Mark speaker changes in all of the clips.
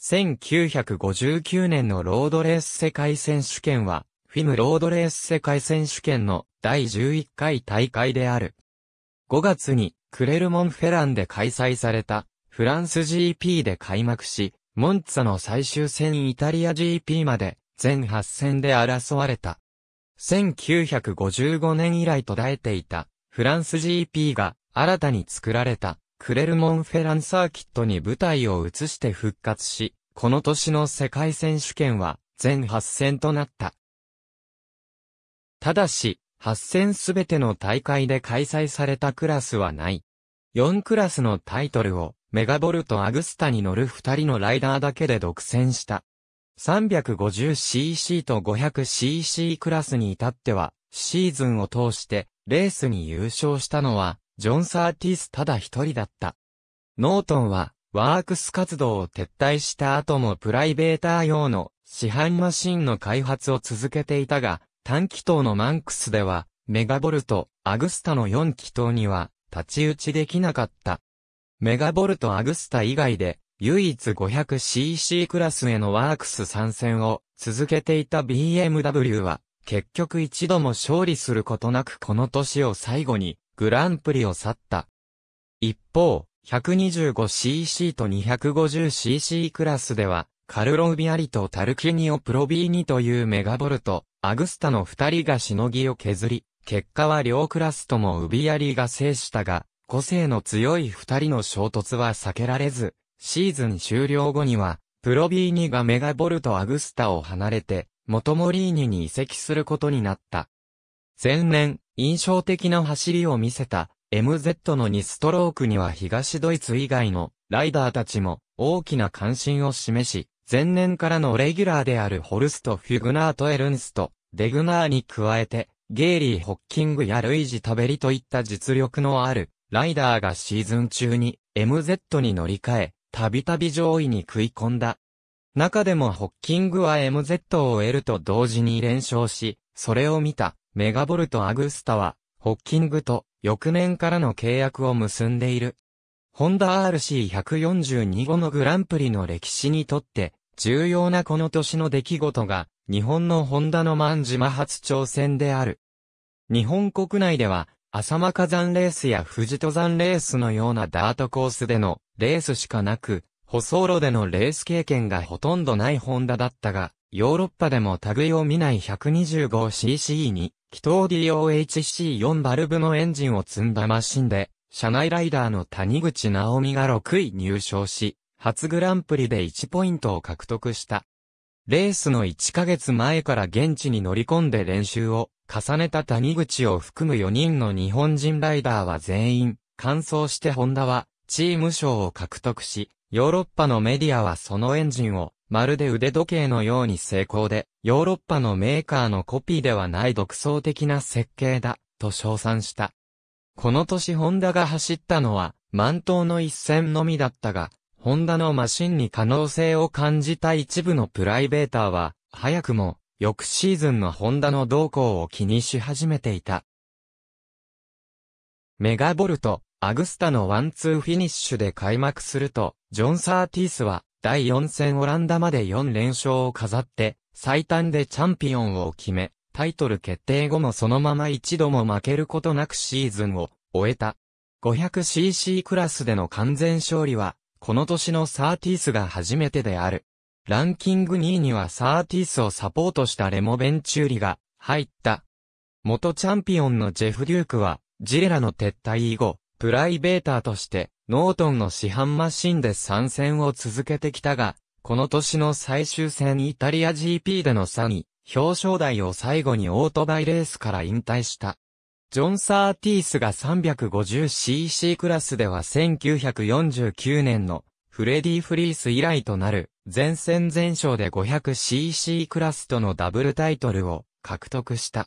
Speaker 1: 1959年のロードレース世界選手権は、フィムロードレース世界選手権の第11回大会である。5月にクレルモンフェランで開催されたフランス GP で開幕し、モンツァの最終戦イタリア GP まで全8戦で争われた。1955年以来途絶えていたフランス GP が新たに作られたクレルモンフェランサーキットに舞台を移して復活し、この年の世界選手権は全8戦となった。ただし、8戦すべての大会で開催されたクラスはない。4クラスのタイトルをメガボルト・アグスタに乗る2人のライダーだけで独占した。350cc と 500cc クラスに至っては、シーズンを通してレースに優勝したのはジョン・サーティスただ一人だった。ノートンは、ワークス活動を撤退した後もプライベーター用の市販マシンの開発を続けていたが、短気筒のマンクスでは、メガボルト、アグスタの4気筒には、立ち打ちできなかった。メガボルトアグスタ以外で、唯一 500cc クラスへのワークス参戦を続けていた BMW は、結局一度も勝利することなくこの年を最後に、グランプリを去った。一方、125cc と 250cc クラスでは、カルロウビアリとタルキニオプロビーニというメガボルト、アグスタの二人がしのぎを削り、結果は両クラスともウビアリが制したが、個性の強い二人の衝突は避けられず、シーズン終了後には、プロビーニがメガボルトアグスタを離れて、モトモリーニに移籍することになった。前年、印象的な走りを見せた MZ の2ストロークには東ドイツ以外のライダーたちも大きな関心を示し、前年からのレギュラーであるホルスト・フィグナート・エルンスト、デグナーに加えて、ゲイリー・ホッキングやルイジ・タベリといった実力のあるライダーがシーズン中に MZ に乗り換え、たびたび上位に食い込んだ。中でもホッキングは MZ を得ると同時に連勝し、それを見たメガボルト・アグスタは、ホッキングと翌年からの契約を結んでいる。ホンダ RC142 後のグランプリの歴史にとって、重要なこの年の出来事が、日本のホンダの万島初挑戦である。日本国内では、浅間火山レースや富士登山レースのようなダートコースでのレースしかなく、舗装路でのレース経験がほとんどないホンダだったが、ヨーロッパでも類を見ない 125cc に気筒 DOHC4 バルブのエンジンを積んだマシンで、車内ライダーの谷口直美が6位入賞し、初グランプリで1ポイントを獲得した。レースの1ヶ月前から現地に乗り込んで練習を重ねた谷口を含む4人の日本人ライダーは全員、完走してホンダはチーム賞を獲得し、ヨーロッパのメディアはそのエンジンをまるで腕時計のように精巧で、ヨーロッパのメーカーのコピーではない独創的な設計だ、と称賛した。この年ホンダが走ったのは、満島の一戦のみだったが、ホンダのマシンに可能性を感じた一部のプライベーターは、早くも、翌シーズンのホンダの動向を気にし始めていた。メガボルト、アグスタのワンツーフィニッシュで開幕すると、ジョン・サーティースは、第4戦オランダまで4連勝を飾って、最短でチャンピオンを決め、タイトル決定後もそのまま一度も負けることなくシーズンを終えた。500cc クラスでの完全勝利は、この年のサーティースが初めてである。ランキング2位にはサーティースをサポートしたレモベンチューリが入った。元チャンピオンのジェフ・デュークは、ジレラの撤退以後、プライベーターとして、ノートンの市販マシンで参戦を続けてきたが、この年の最終戦イタリア GP での3位、表彰台を最後にオートバイレースから引退した。ジョン・サーティースが 350cc クラスでは1949年のフレディ・フリース以来となる前戦全勝で 500cc クラスとのダブルタイトルを獲得した。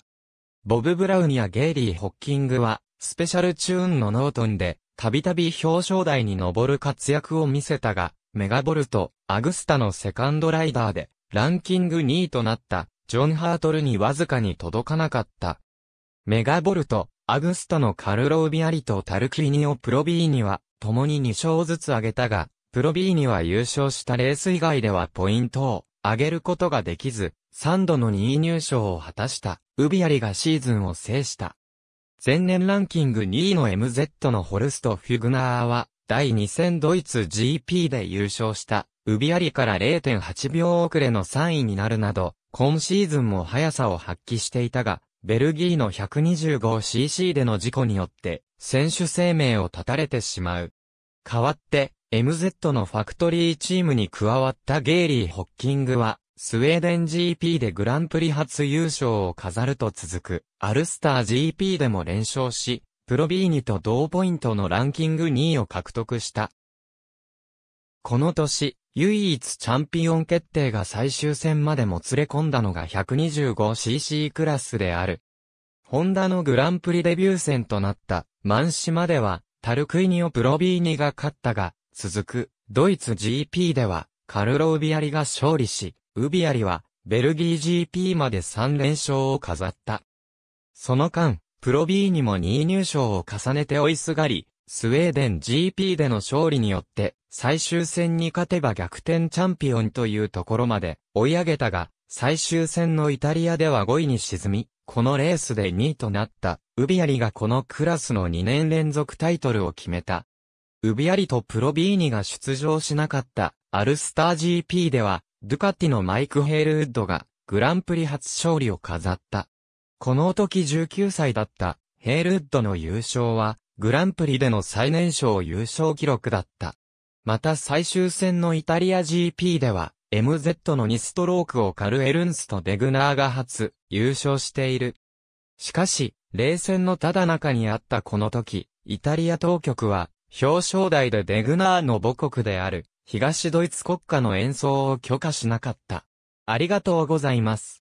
Speaker 1: ボブ・ブラウンやゲイリー・ホッキングはスペシャルチューンのノートンでたびたび表彰台に上る活躍を見せたが、メガボルト、アグスタのセカンドライダーで、ランキング2位となった、ジョン・ハートルにわずかに届かなかった。メガボルト、アグスタのカルロービアリとタルキーニオ・プロビーニは、共に2勝ずつ挙げたが、プロビーニは優勝したレース以外ではポイントを上げることができず、3度の2位入賞を果たした、ウビアリがシーズンを制した。前年ランキング2位の MZ のホルスト・フィグナーは、第2戦ドイツ GP で優勝した、ウビアリから0.8秒遅れの3位になるなど、今シーズンも速さを発揮していたが、ベルギーの 125cc での事故によって、選手生命を絶たれてしまう。代わって、MZ のファクトリーチームに加わったゲイリー・ホッキングは、スウェーデン GP でグランプリ初優勝を飾ると続く、アルスター GP でも連勝し、プロビーニと同ポイントのランキング2位を獲得した。この年、唯一チャンピオン決定が最終戦までもつれ込んだのが 125cc クラスである。ホンダのグランプリデビュー戦となった、マンシでは、タルクイニオ・プロビーニが勝ったが、続く、ドイツ GP では、カルロ・ウビアリが勝利し、ウビアリは、ベルギー GP まで3連勝を飾った。その間、プロ B にも2位入賞を重ねて追いすがり、スウェーデン GP での勝利によって、最終戦に勝てば逆転チャンピオンというところまで追い上げたが、最終戦のイタリアでは5位に沈み、このレースで2位となった、ウビアリがこのクラスの2年連続タイトルを決めた。ウビアリとプロビーニが出場しなかったアルスター GP では、ドゥカティのマイク・ヘールウッドがグランプリ初勝利を飾った。この時19歳だったヘールウッドの優勝はグランプリでの最年少優勝記録だった。また最終戦のイタリア GP では MZ の2ストロークをカルエルンスとデグナーが初優勝している。しかし、冷戦のただ中にあったこの時、イタリア当局は表彰台でデグナーの母国である東ドイツ国歌の演奏を許可しなかった。ありがとうございます。